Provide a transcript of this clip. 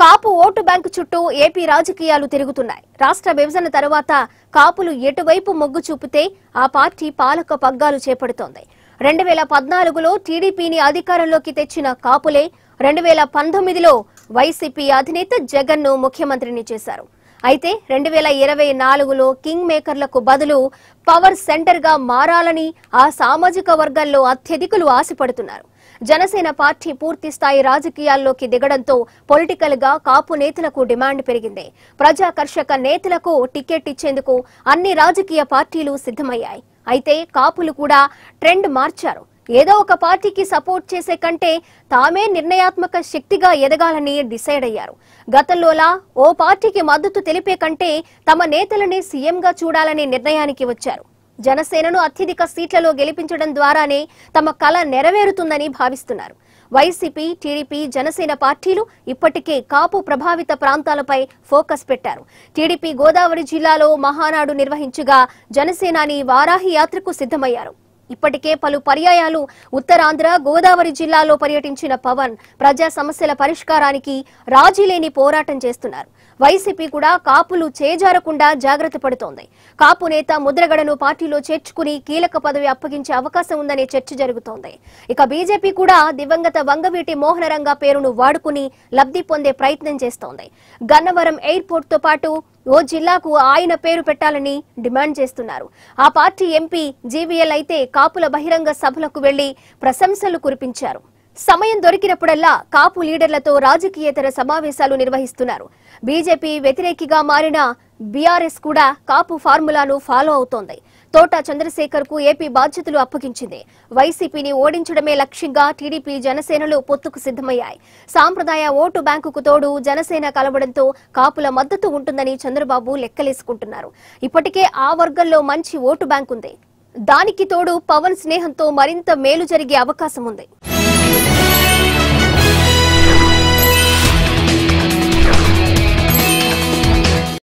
కాపు vote bank చుట్టూ AP రాజకీయాలు తిరుగుతున్నాయి రాష్ట్ర విభజన తర్వాత కాపులు ఎటువైపు మొగ్గు చూపితే ఆ పార్టీ పాలక పగ్గాలు చేపడుతోంది రెండు వేల పద్నాలుగులో టీడీపీని అధికారంలోకి తెచ్చిన కాపులే రెండు వేల పంతొమ్మిదిలో వైసీపీ అధినేత జగన్ను ముఖ్యమంత్రిని చేశారు అయితే రెండు వేల ఇరవై నాలుగులో కింగ్ మేకర్లకు బదులు పవర్ సెంటర్గా మారాలని ఆ సామాజిక వర్గాల్లో అత్యధికులు ఆశపడుతున్నారు జనసేన పార్టీ పూర్తి స్థాయి రాజకీయాల్లోకి దిగడంతో పొలిటికల్ గా కాపు నేతలకు డిమాండ్ పెరిగింది ప్రజాకర్షక నేతలకు టికెట్ ఇచ్చేందుకు అన్ని రాజకీయ పార్టీలు సిద్ధమయ్యాయి అయితే కాపులు కూడా ట్రెండ్ మార్చారు ఏదో ఒక పార్టీకి సపోర్ట్ చేసే కంటే తామే నిర్ణయాత్మక శక్తిగా ఎదగాలని డిసైడ్ అయ్యారు గతంలోలా ఓ పార్టీకి మద్దతు తెలిపే కంటే తమ నేతలని సీఎంగా చూడాలనే నిర్ణయానికి వచ్చారు జనసేనను అత్యధిక సీట్లలో గెలిపించడం ద్వారానే తమ కళ నెరవేరుతుందని భావిస్తున్నారు వైసీపీ టీడీపీ జనసేన పార్టీలు ఇప్పటికే కాపు ప్రభావిత ప్రాంతాలపై ఫోకస్ పెట్టారు టీడీపీ గోదావరి జిల్లాలో మహానాడు నిర్వహించగా జనసేనాని వారాహి యాత్రకు సిద్ధమయ్యారు ఇప్పటికే పలు పర్యాయాలు ఉత్తరాంధ్ర గోదావరి జిల్లాలో పర్యటించిన పవన్ ప్రజా సమస్యల పరిష్కారానికి రాజీలేని పోరాటం చేస్తున్నారు వైసీపీ కూడా కాపులు చేజారకుండా జాగ్రత్త పడుతోంది కాపు నేత ముద్రగడను పార్టీలో చేర్చుకుని కీలక పదవి అప్పగించే అవకాశం ఉందనే చర్చ జరుగుతోంది ఇక బీజేపీ కూడా దివంగత వంగవీటి మోహనరంగ పేరును వాడుకుని లబ్ధి పొందే ప్రయత్నం చేస్తోంది గన్నవరం ఎయిర్పోర్ట్ తో పాటు ఓ జిల్లాకు ఆయన పేరు పెట్టాలని డిమాండ్ చేస్తున్నారు ఆ పార్టీ ఎంపీ జీవీఎల్ అయితే కాపుల బహిరంగ సభలకు వెళ్లి ప్రశంసలు కురిపించారు సమయం దొరికినప్పుడల్లా కాపు లీడర్లతో రాజకీయేతర సమావేశాలు నిర్వహిస్తున్నారు బీజేపీ వ్యతిరేకిగా మారిన బీఆర్ఎస్ కూడా కాపు ఫార్ములాను ఫాలో అవుతోంది తోట చంద్రశేఖర్ కు ఏపీ బాధ్యతలు అప్పగించింది వైసీపీని ఓడించడమే లక్ష్యంగా టీడీపీ జనసేనలు పొత్తుకు సిద్దమయ్యాయి సాంప్రదాయ ఓటు బ్యాంకుకు తోడు జనసేన కలవడంతో కాపుల మద్దతు ఉంటుందని చంద్రబాబు లెక్కలేసుకుంటున్నారు ఇప్పటికే ఆ వర్గంలో మంచి ఓటు బ్యాంకు ఉంది దానికి తోడు పవన్ స్నేహంతో మరింత మేలు జరిగే అవకాశం ఉంది